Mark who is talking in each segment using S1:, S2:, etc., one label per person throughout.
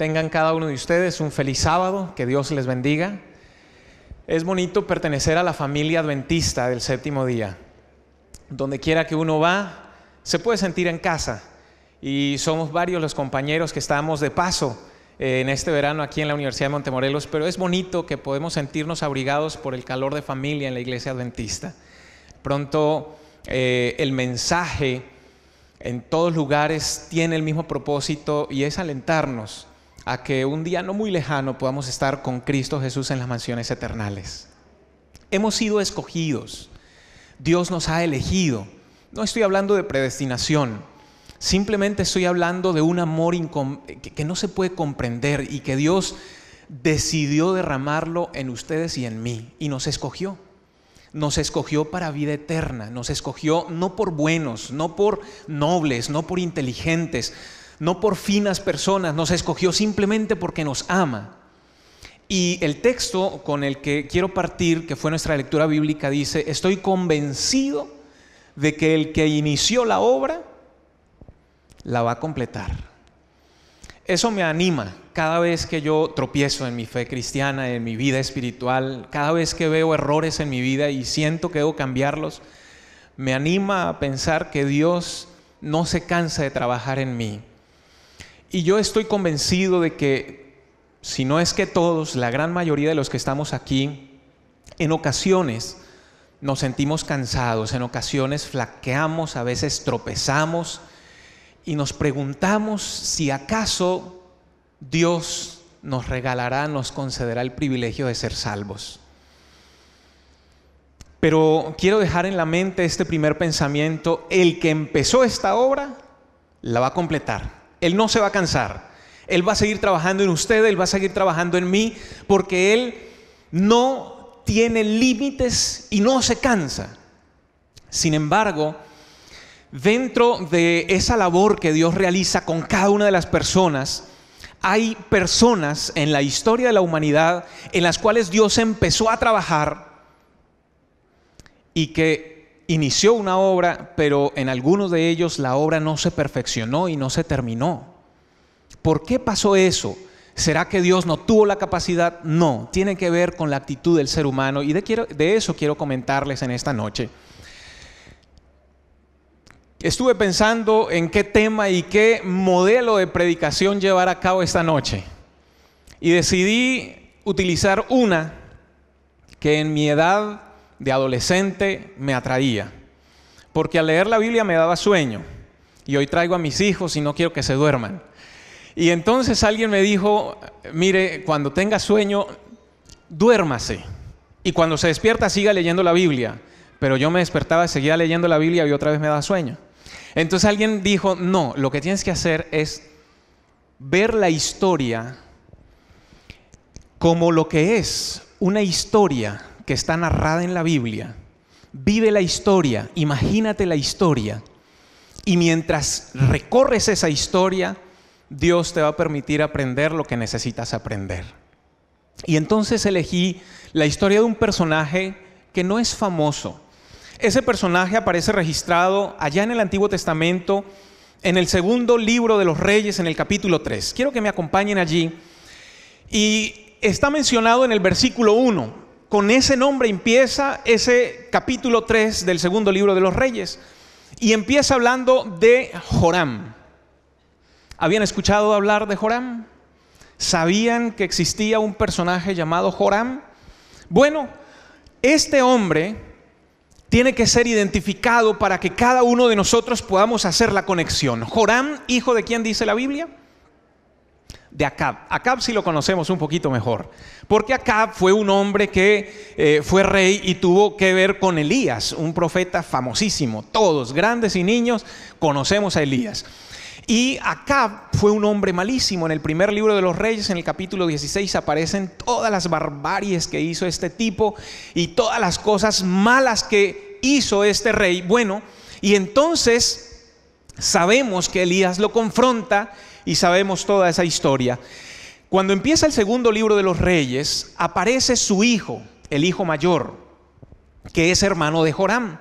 S1: Tengan cada uno de ustedes un feliz sábado, que Dios les bendiga. Es bonito pertenecer a la familia adventista del séptimo día. Donde quiera que uno va, se puede sentir en casa. Y somos varios los compañeros que estamos de paso eh, en este verano aquí en la Universidad de Montemorelos, pero es bonito que podemos sentirnos abrigados por el calor de familia en la iglesia adventista. Pronto eh, el mensaje en todos lugares tiene el mismo propósito y es alentarnos a que un día no muy lejano podamos estar con Cristo Jesús en las mansiones eternales. Hemos sido escogidos, Dios nos ha elegido. No estoy hablando de predestinación, simplemente estoy hablando de un amor que no se puede comprender y que Dios decidió derramarlo en ustedes y en mí y nos escogió. Nos escogió para vida eterna, nos escogió no por buenos, no por nobles, no por inteligentes, no por finas personas, nos escogió simplemente porque nos ama. Y el texto con el que quiero partir, que fue nuestra lectura bíblica, dice, estoy convencido de que el que inició la obra la va a completar. Eso me anima cada vez que yo tropiezo en mi fe cristiana, en mi vida espiritual, cada vez que veo errores en mi vida y siento que debo cambiarlos, me anima a pensar que Dios no se cansa de trabajar en mí, y yo estoy convencido de que, si no es que todos, la gran mayoría de los que estamos aquí, en ocasiones nos sentimos cansados, en ocasiones flaqueamos, a veces tropezamos y nos preguntamos si acaso Dios nos regalará, nos concederá el privilegio de ser salvos. Pero quiero dejar en la mente este primer pensamiento, el que empezó esta obra, la va a completar él no se va a cansar. Él va a seguir trabajando en usted, Él va a seguir trabajando en mí, porque Él no tiene límites y no se cansa. Sin embargo, dentro de esa labor que Dios realiza con cada una de las personas, hay personas en la historia de la humanidad en las cuales Dios empezó a trabajar y que inició una obra, pero en algunos de ellos la obra no se perfeccionó y no se terminó. ¿Por qué pasó eso? ¿Será que Dios no tuvo la capacidad? No, tiene que ver con la actitud del ser humano y de, de eso quiero comentarles en esta noche. Estuve pensando en qué tema y qué modelo de predicación llevar a cabo esta noche y decidí utilizar una que en mi edad de adolescente me atraía, porque al leer la Biblia me daba sueño y hoy traigo a mis hijos y no quiero que se duerman. Y entonces alguien me dijo, mire, cuando tenga sueño, duérmase. Y cuando se despierta, siga leyendo la Biblia. Pero yo me despertaba, seguía leyendo la Biblia y otra vez me daba sueño. Entonces alguien dijo, no, lo que tienes que hacer es ver la historia como lo que es una historia que está narrada en la Biblia, vive la historia, imagínate la historia, y mientras recorres esa historia, Dios te va a permitir aprender lo que necesitas aprender. Y entonces elegí la historia de un personaje que no es famoso. Ese personaje aparece registrado allá en el Antiguo Testamento, en el segundo libro de los Reyes, en el capítulo 3. Quiero que me acompañen allí. Y está mencionado en el versículo 1 con ese nombre empieza ese capítulo 3 del segundo libro de los reyes. Y empieza hablando de Joram. ¿Habían escuchado hablar de Joram? ¿Sabían que existía un personaje llamado Joram? Bueno, este hombre tiene que ser identificado para que cada uno de nosotros podamos hacer la conexión. Joram, hijo de quién dice la Biblia? de Acab. Acab sí lo conocemos un poquito mejor, porque Acab fue un hombre que eh, fue rey y tuvo que ver con Elías, un profeta famosísimo. Todos, grandes y niños, conocemos a Elías. Y Acab fue un hombre malísimo. En el primer libro de los Reyes, en el capítulo 16, aparecen todas las barbaries que hizo este tipo y todas las cosas malas que hizo este rey. Bueno, y entonces sabemos que Elías lo confronta y sabemos toda esa historia. Cuando empieza el segundo libro de los reyes, aparece su hijo, el hijo mayor, que es hermano de Joram.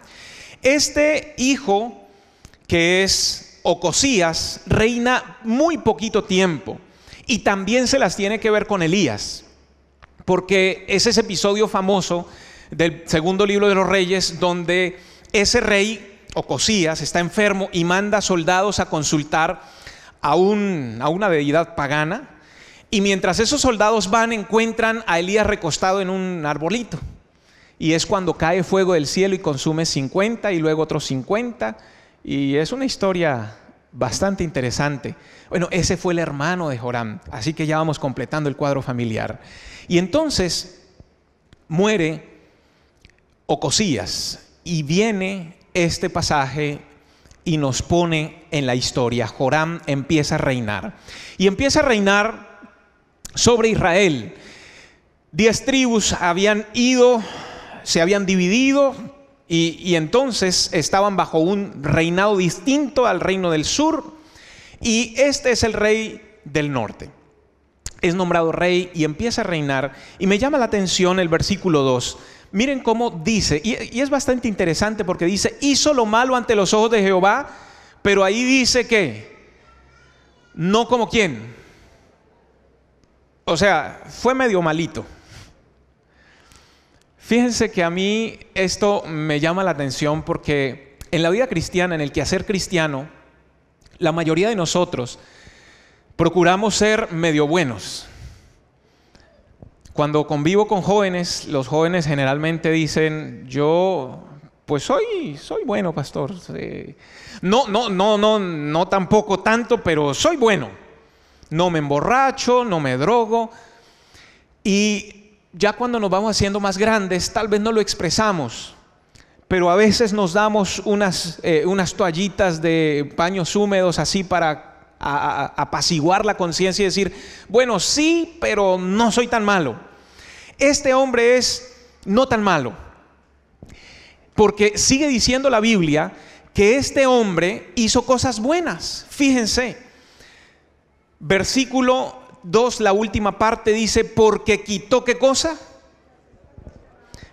S1: Este hijo, que es Ocosías, reina muy poquito tiempo y también se las tiene que ver con Elías, porque es ese episodio famoso del segundo libro de los reyes donde ese rey, Ocosías, está enfermo y manda soldados a consultar a, una deidad pagana, y mientras esos soldados van encuentran a Elías recostado en un arbolito. Y es cuando cae fuego del cielo y consume 50 y luego otros 50. Y es una historia bastante interesante. Bueno, ese fue el hermano de Joram, así que ya vamos completando el cuadro familiar. Y entonces muere Ocosías y viene este pasaje y nos pone en la historia. Joram empieza a reinar. Y empieza a reinar sobre Israel. Diez tribus habían ido, se habían dividido y, entonces estaban bajo un reinado distinto al reino del sur. Y este es el rey del norte. Es nombrado rey y empieza a reinar. Y me llama la atención el versículo 2 Miren cómo dice, y, es bastante interesante porque dice, hizo lo malo ante los ojos de Jehová, pero ahí dice que, no como quién. O sea, fue medio malito. Fíjense que a mí esto me llama la atención porque en la vida cristiana, en el quehacer cristiano, la mayoría de nosotros procuramos ser medio buenos. Cuando convivo con jóvenes, los jóvenes generalmente dicen, yo pues soy, soy bueno, pastor. No, no, no, no, no tampoco tanto, pero soy bueno. No me emborracho, no me drogo. Y ya cuando nos vamos haciendo más grandes, tal vez no lo expresamos, pero a veces nos damos unas, eh, unas toallitas de paños húmedos así para apaciguar la conciencia y decir, bueno, sí, pero no soy tan malo este hombre es no tan malo. Porque sigue diciendo la Biblia que este hombre hizo cosas buenas. Fíjense, versículo 2, la última parte dice, porque quitó qué cosa?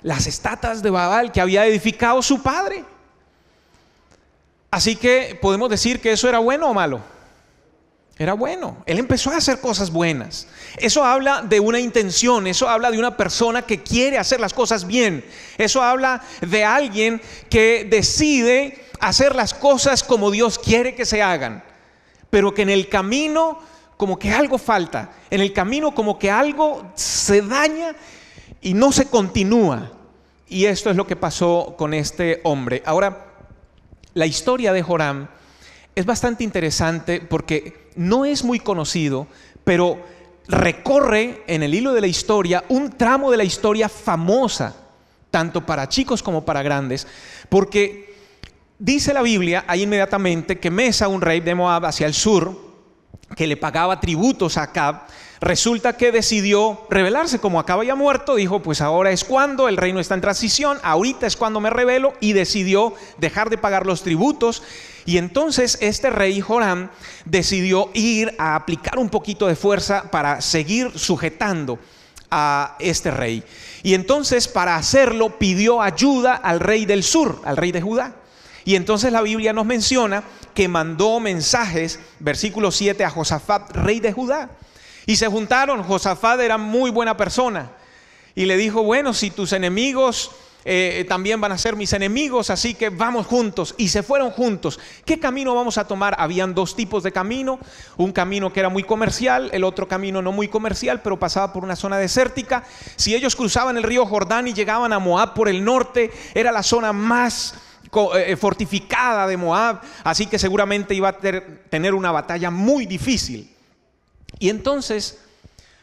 S1: Las estatuas de Babal que había edificado su padre. Así que podemos decir que eso era bueno o malo. Era bueno. Él empezó a hacer cosas buenas. Eso habla de una intención, eso habla de una persona que quiere hacer las cosas bien. Eso habla de alguien que decide hacer las cosas como Dios quiere que se hagan, pero que en el camino como que algo falta, en el camino como que algo se daña y no se continúa. Y esto es lo que pasó con este hombre. Ahora, la historia de Joram es bastante interesante porque no es muy conocido, pero recorre en el hilo de la historia un tramo de la historia famosa, tanto para chicos como para grandes, porque dice la Biblia ahí inmediatamente que Mesa, un rey de Moab hacia el sur, que le pagaba tributos a Acab, resulta que decidió rebelarse. Como Acab había muerto, dijo, pues ahora es cuando, el reino está en transición, ahorita es cuando me revelo, y decidió dejar de pagar los tributos y entonces este rey Joram decidió ir a aplicar un poquito de fuerza para seguir sujetando a este rey. Y entonces para hacerlo pidió ayuda al rey del sur, al rey de Judá. Y entonces la Biblia nos menciona que mandó mensajes, versículo 7, a Josafat, rey de Judá. Y se juntaron, Josafat era muy buena persona. Y le dijo, bueno, si tus enemigos eh, eh, también van a ser mis enemigos, así que vamos juntos. Y se fueron juntos. ¿Qué camino vamos a tomar? Habían dos tipos de camino, un camino que era muy comercial, el otro camino no muy comercial, pero pasaba por una zona desértica. Si ellos cruzaban el río Jordán y llegaban a Moab por el norte, era la zona más eh, fortificada de Moab, así que seguramente iba a tener una batalla muy difícil. Y entonces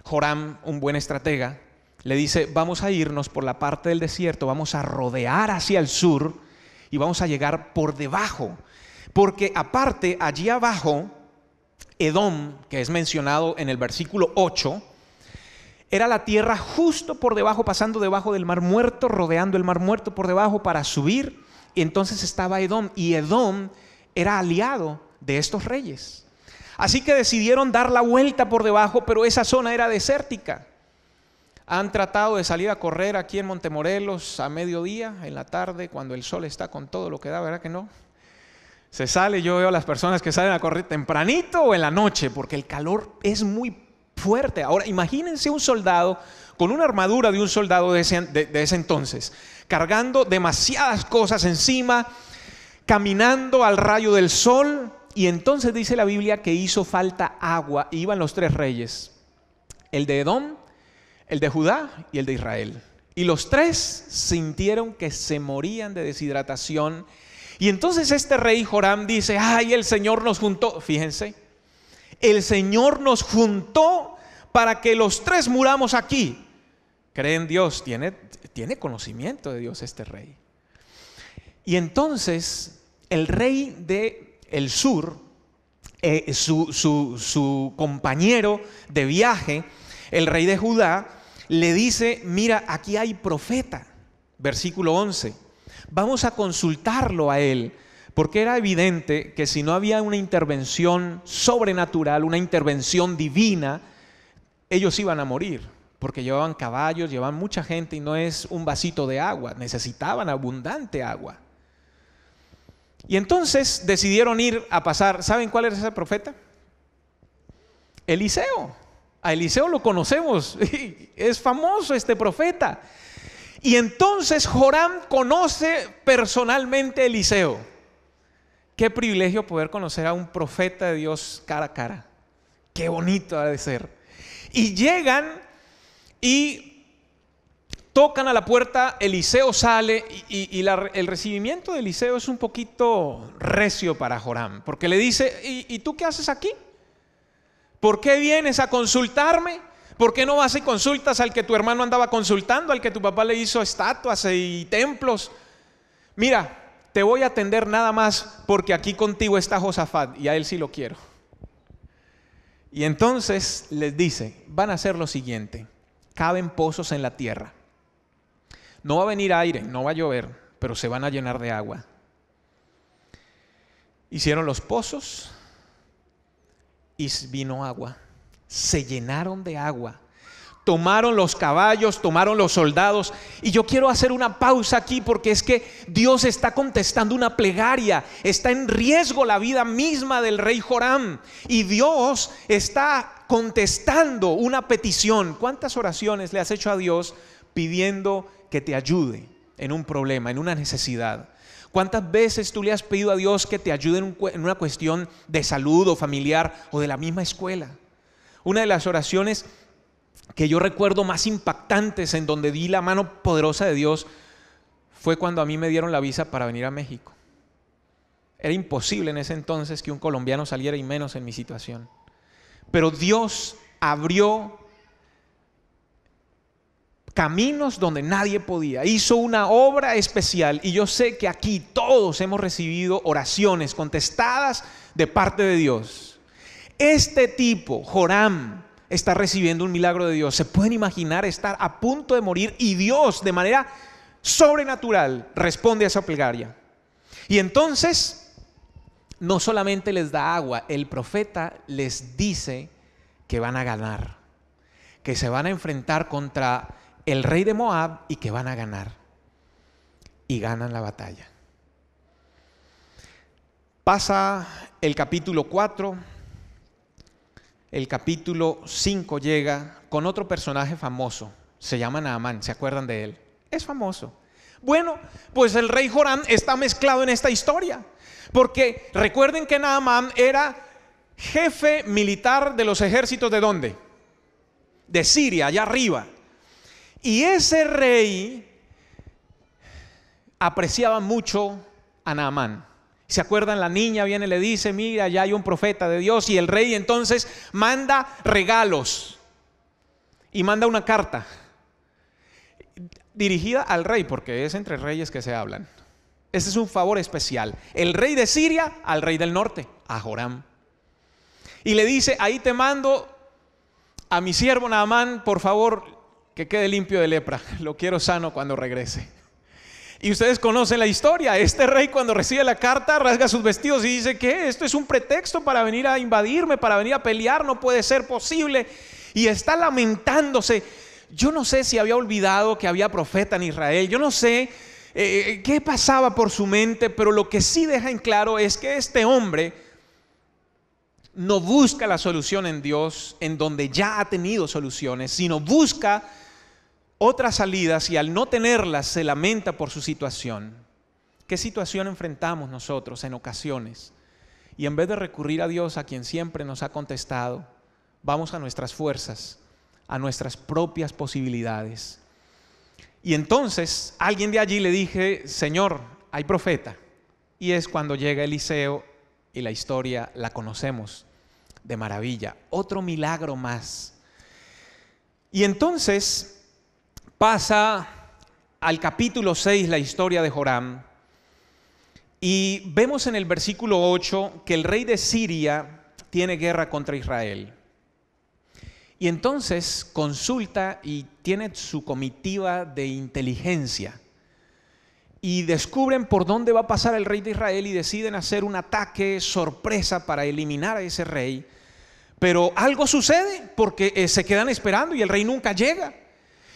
S1: Joram, un buen estratega, le dice, vamos a irnos por la parte del desierto, vamos a rodear hacia el sur y vamos a llegar por debajo. Porque aparte, allí abajo, Edom, que es mencionado en el versículo 8, era la tierra justo por debajo, pasando debajo del mar muerto, rodeando el mar muerto por debajo para subir. Y entonces estaba Edom. Y Edom era aliado de estos reyes. Así que decidieron dar la vuelta por debajo, pero esa zona era desértica han tratado de salir a correr aquí en Montemorelos a mediodía, en la tarde, cuando el sol está con todo lo que da, ¿verdad que no? Se sale, yo veo a las personas que salen a correr tempranito o en la noche, porque el calor es muy fuerte. Ahora, imagínense un soldado con una armadura de un soldado de ese, ese entonces, cargando demasiadas cosas encima, caminando al rayo del sol, y entonces dice la Biblia que hizo falta agua, iban los tres reyes, el de Edom, el de Judá y el de Israel. Y los tres sintieron que se morían de deshidratación. Y entonces este rey Joram dice, ay, el Señor nos juntó, fíjense, el Señor nos juntó para que los tres muramos aquí. Creen Dios, tiene, tiene conocimiento de Dios este rey. Y entonces el rey del el sur, eh, su, su compañero de viaje, el rey de Judá le dice, mira, aquí hay profeta, versículo 11, vamos a consultarlo a él, porque era evidente que si no había una intervención sobrenatural, una intervención divina, ellos iban a morir, porque llevaban caballos, llevaban mucha gente y no es un vasito de agua, necesitaban abundante agua. Y entonces decidieron ir a pasar, ¿saben cuál era ese profeta? Eliseo. A Eliseo lo conocemos, es famoso este profeta. Y entonces Joram conoce personalmente a Eliseo. Qué privilegio poder conocer a un profeta de Dios cara a cara. Qué bonito ha de ser. Y llegan y tocan a la puerta, Eliseo sale y, el recibimiento de Eliseo es un poquito recio para Joram, porque le dice, y tú qué haces aquí? ¿Por qué vienes a consultarme? ¿Por qué no vas y consultas al que tu hermano andaba consultando, al que tu papá le hizo estatuas y templos? Mira, te voy a atender nada más porque aquí contigo está Josafat y a él sí lo quiero. Y entonces les dice, van a hacer lo siguiente, caben pozos en la tierra. No va a venir aire, no va a llover, pero se van a llenar de agua. Hicieron los pozos, y vino agua. Se llenaron de agua. Tomaron los caballos, tomaron los soldados. Y yo quiero hacer una pausa aquí porque es que Dios está contestando una plegaria. Está en riesgo la vida misma del rey Joram. Y Dios está contestando una petición. ¿Cuántas oraciones le has hecho a Dios pidiendo que te ayude en un problema, en una necesidad? ¿Cuántas veces tú le has pedido a Dios que te ayude en, una cuestión de salud o familiar o de la misma escuela? Una de las oraciones que yo recuerdo más impactantes en donde di la mano poderosa de Dios fue cuando a mí me dieron la visa para venir a México. Era imposible en ese entonces que un colombiano saliera y menos en mi situación. Pero Dios abrió caminos donde nadie podía. Hizo una obra especial y yo sé que aquí todos hemos recibido oraciones contestadas de parte de Dios. Este tipo, Joram, está recibiendo un milagro de Dios. Se pueden imaginar estar a punto de morir y Dios de manera sobrenatural responde a esa plegaria. Y entonces, no solamente les da agua, el profeta les dice que van a ganar, que se van a enfrentar contra el rey de Moab y que van a ganar. Y ganan la batalla. Pasa el capítulo 4, el capítulo 5 llega con otro personaje famoso, se llama Naamán, ¿se acuerdan de él? Es famoso. Bueno, pues el rey Jorán está mezclado en esta historia, porque recuerden que Naamán era jefe militar de los ejércitos de dónde? De Siria, allá arriba. Y ese rey apreciaba mucho a Naamán. ¿Se acuerdan? La niña viene y le dice, mira, ya hay un profeta de Dios y el rey entonces manda regalos y manda una carta dirigida al rey, porque es entre reyes que se hablan. Ese es un favor especial. El rey de Siria al rey del norte, a Joram. Y le dice, ahí te mando a mi siervo Naamán, por favor, que quede limpio de lepra, lo quiero sano cuando regrese. Y ustedes conocen la historia, este rey cuando recibe la carta rasga sus vestidos y dice que esto es un pretexto para venir a invadirme, para venir a pelear, no puede ser posible. Y está lamentándose. Yo no sé si había olvidado que había profeta en Israel, yo no sé eh, eh, qué pasaba por su mente, pero lo que sí deja en claro es que este hombre no busca la solución en Dios, en donde ya ha tenido soluciones, sino busca otras salidas y al no tenerlas se lamenta por su situación. ¿Qué situación enfrentamos nosotros en ocasiones? Y en vez de recurrir a Dios, a quien siempre nos ha contestado, vamos a nuestras fuerzas, a nuestras propias posibilidades. Y entonces alguien de allí le dije, Señor, hay profeta. Y es cuando llega Eliseo y la historia la conocemos de maravilla. Otro milagro más. Y entonces pasa al capítulo 6 la historia de Joram y vemos en el versículo 8 que el rey de Siria tiene guerra contra Israel. Y entonces consulta y tiene su comitiva de inteligencia. Y descubren por dónde va a pasar el rey de Israel y deciden hacer un ataque sorpresa para eliminar a ese rey. Pero algo sucede porque eh, se quedan esperando y el rey nunca llega.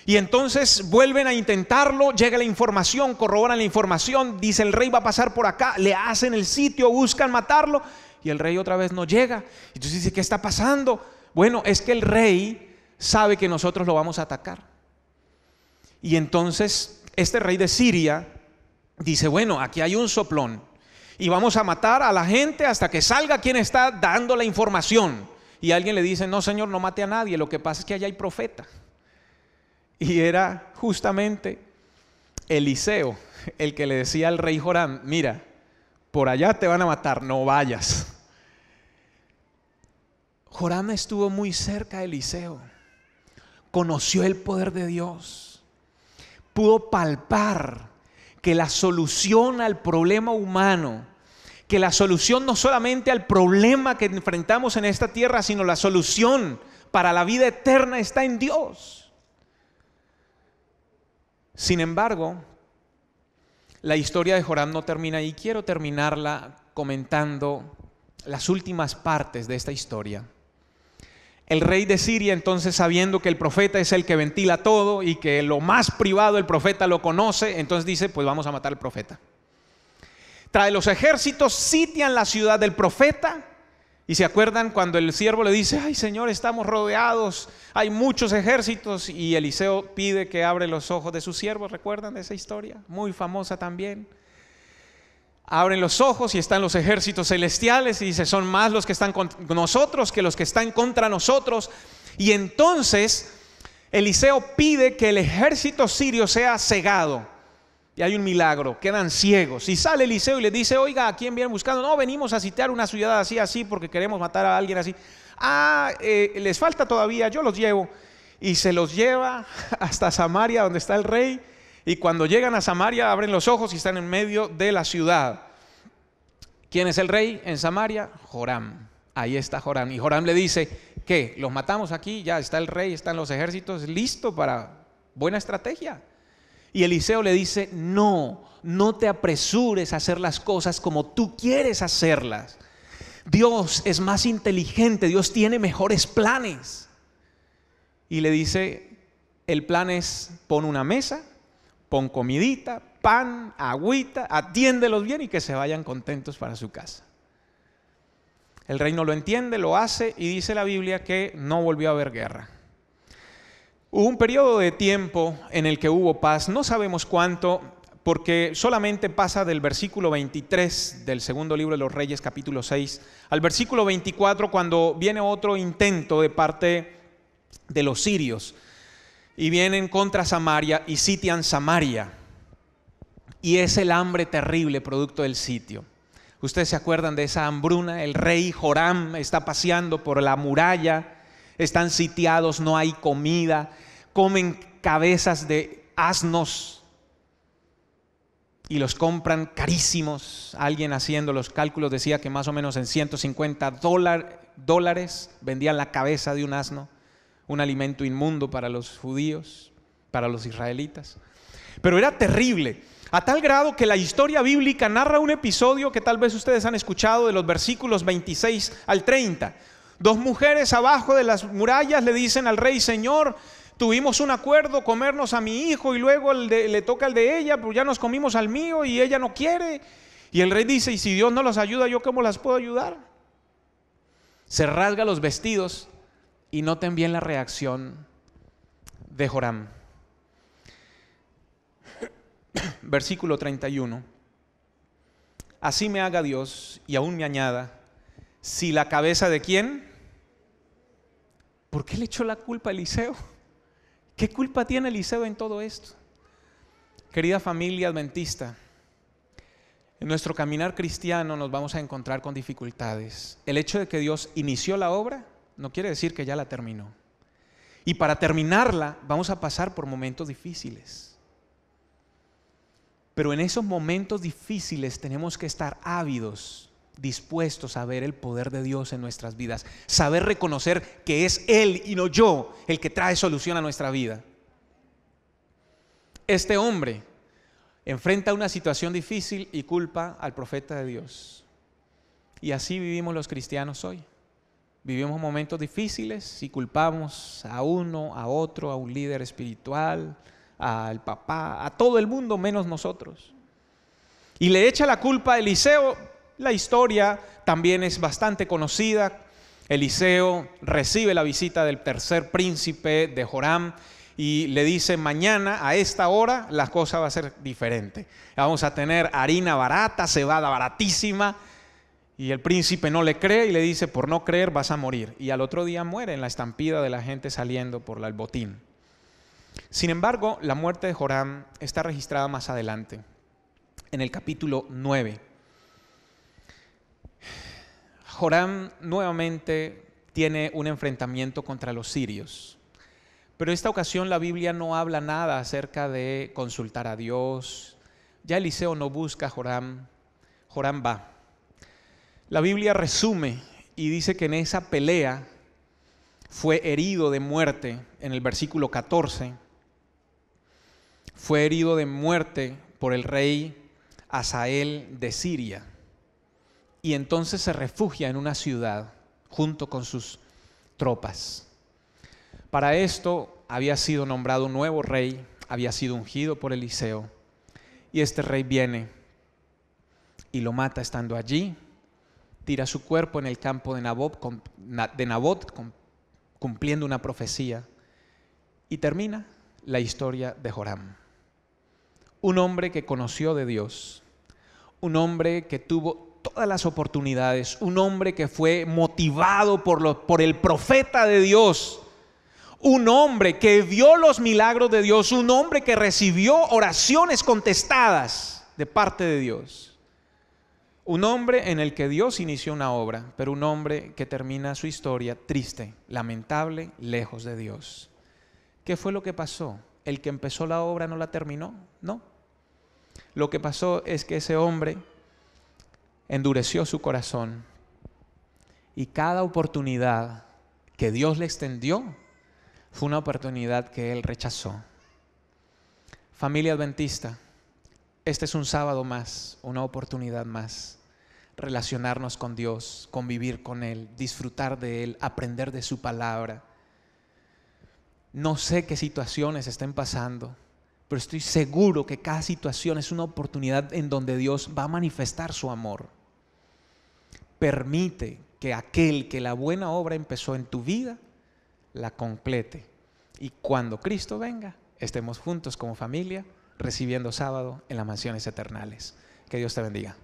S1: Y entonces vuelven a intentarlo, llega la información, corroboran la información, dice el rey va a pasar por acá, le hacen el sitio, buscan matarlo y el rey otra vez no llega. Entonces dice, ¿qué está pasando? Bueno, es que el rey sabe que nosotros lo vamos a atacar. Y entonces este rey de Siria dice, bueno, aquí hay un soplón y vamos a matar a la gente hasta que salga quien está dando la información. Y alguien le dice, no, señor, no mate a nadie, lo que pasa es que allá hay profeta. Y era justamente Eliseo el que le decía al rey Joram, mira, por allá te van a matar, no vayas. Joram estuvo muy cerca de Eliseo, conoció el poder de Dios, pudo palpar que la solución al problema humano, que la solución no solamente al problema que enfrentamos en esta tierra, sino la solución para la vida eterna está en Dios. Sin embargo, la historia de Joram no termina y quiero terminarla comentando las últimas partes de esta historia. El rey de Siria entonces sabiendo que el profeta es el que ventila todo y que lo más privado el profeta lo conoce, entonces dice, pues vamos a matar al profeta. Trae los ejércitos, sitian la ciudad del profeta y se acuerdan cuando el siervo le dice, ay Señor, estamos rodeados, hay muchos ejércitos, y Eliseo pide que abre los ojos de su siervo, ¿recuerdan esa historia? Muy famosa también. Abren los ojos y están los ejércitos celestiales y dice, son más los que están con nosotros que los que están contra nosotros. Y entonces Eliseo pide que el ejército sirio sea cegado y hay un milagro, quedan ciegos. Y sale Eliseo y le dice, oiga, ¿a quién vienen buscando? No, venimos a sitiar una ciudad así, así, porque queremos matar a alguien así. Ah, eh, les falta todavía, yo los llevo. Y se los lleva hasta Samaria, donde está el rey. Y cuando llegan a Samaria, abren los ojos y están en medio de la ciudad. ¿Quién es el rey en Samaria? Joram. Ahí está Joram. Y Joram le dice, ¿qué? Los matamos aquí, ya está el rey, están los ejércitos, listo para buena estrategia. Y Eliseo le dice, no, no te apresures a hacer las cosas como tú quieres hacerlas. Dios es más inteligente, Dios tiene mejores planes. Y le dice, el plan es pon una mesa, pon comidita, pan, agüita, atiéndelos bien y que se vayan contentos para su casa. El reino lo entiende, lo hace y dice la Biblia que no volvió a haber guerra. Hubo un periodo de tiempo en el que hubo paz, no sabemos cuánto, porque solamente pasa del versículo 23 del segundo libro de los Reyes, capítulo 6, al versículo 24, cuando viene otro intento de parte de los sirios, y vienen contra Samaria y sitian Samaria, y es el hambre terrible producto del sitio. Ustedes se acuerdan de esa hambruna, el rey Joram está paseando por la muralla, están sitiados, no hay comida, comen cabezas de asnos y los compran carísimos. Alguien haciendo los cálculos decía que más o menos en 150 dólares vendían la cabeza de un asno, un alimento inmundo para los judíos, para los israelitas. Pero era terrible, a tal grado que la historia bíblica narra un episodio que tal vez ustedes han escuchado de los versículos 26 al 30 Dos mujeres abajo de las murallas le dicen al rey, Señor, tuvimos un acuerdo, comernos a mi hijo y luego le toca el de ella, pero pues ya nos comimos al mío y ella no quiere. Y el rey dice, y si Dios no los ayuda, ¿yo cómo las puedo ayudar? Se rasga los vestidos y noten bien la reacción de Joram. Versículo 31. Así me haga Dios y aún me añada, si la cabeza de quién? ¿por qué le echó la culpa a Eliseo? ¿Qué culpa tiene Eliseo en todo esto? Querida familia adventista, en nuestro caminar cristiano nos vamos a encontrar con dificultades. El hecho de que Dios inició la obra no quiere decir que ya la terminó. Y para terminarla vamos a pasar por momentos difíciles. Pero en esos momentos difíciles tenemos que estar ávidos dispuestos a ver el poder de Dios en nuestras vidas, saber reconocer que es Él y no yo el que trae solución a nuestra vida. Este hombre enfrenta una situación difícil y culpa al profeta de Dios. Y así vivimos los cristianos hoy. Vivimos momentos difíciles y culpamos a uno, a otro, a un líder espiritual, al papá, a todo el mundo menos nosotros. Y le echa la culpa a Eliseo la historia también es bastante conocida. Eliseo recibe la visita del tercer príncipe de Joram y le dice, mañana a esta hora la cosa va a ser diferente. Vamos a tener harina barata, cebada baratísima. Y el príncipe no le cree y le dice, por no creer vas a morir. Y al otro día muere en la estampida de la gente saliendo por el botín. Sin embargo, la muerte de Joram está registrada más adelante, en el capítulo 9. Joram nuevamente tiene un enfrentamiento contra los sirios. Pero esta ocasión la Biblia no habla nada acerca de consultar a Dios. Ya Eliseo no busca a Joram, Joram va. La Biblia resume y dice que en esa pelea fue herido de muerte en el versículo 14. Fue herido de muerte por el rey Asael de Siria y entonces se refugia en una ciudad junto con sus tropas. Para esto había sido nombrado un nuevo rey, había sido ungido por Eliseo, y este rey viene y lo mata estando allí, tira su cuerpo en el campo de Nabot, de Nabot cumpliendo una profecía, y termina la historia de Joram. Un hombre que conoció de Dios, un hombre que tuvo todas las oportunidades, un hombre que fue motivado por, por el profeta de Dios, un hombre que vio los milagros de Dios, un hombre que recibió oraciones contestadas de parte de Dios, un hombre en el que Dios inició una obra, pero un hombre que termina su historia triste, lamentable, lejos de Dios. ¿Qué fue lo que pasó? ¿El que empezó la obra no la terminó? No. Lo que pasó es que ese hombre endureció su corazón y cada oportunidad que Dios le extendió fue una oportunidad que él rechazó. Familia adventista, este es un sábado más, una oportunidad más. Relacionarnos con Dios, convivir con Él, disfrutar de Él, aprender de su palabra. No sé qué situaciones estén pasando, pero estoy seguro que cada situación es una oportunidad en donde Dios va a manifestar su amor permite que aquel que la buena obra empezó en tu vida, la complete. Y cuando Cristo venga, estemos juntos como familia, recibiendo sábado en las mansiones eternales. Que Dios te bendiga.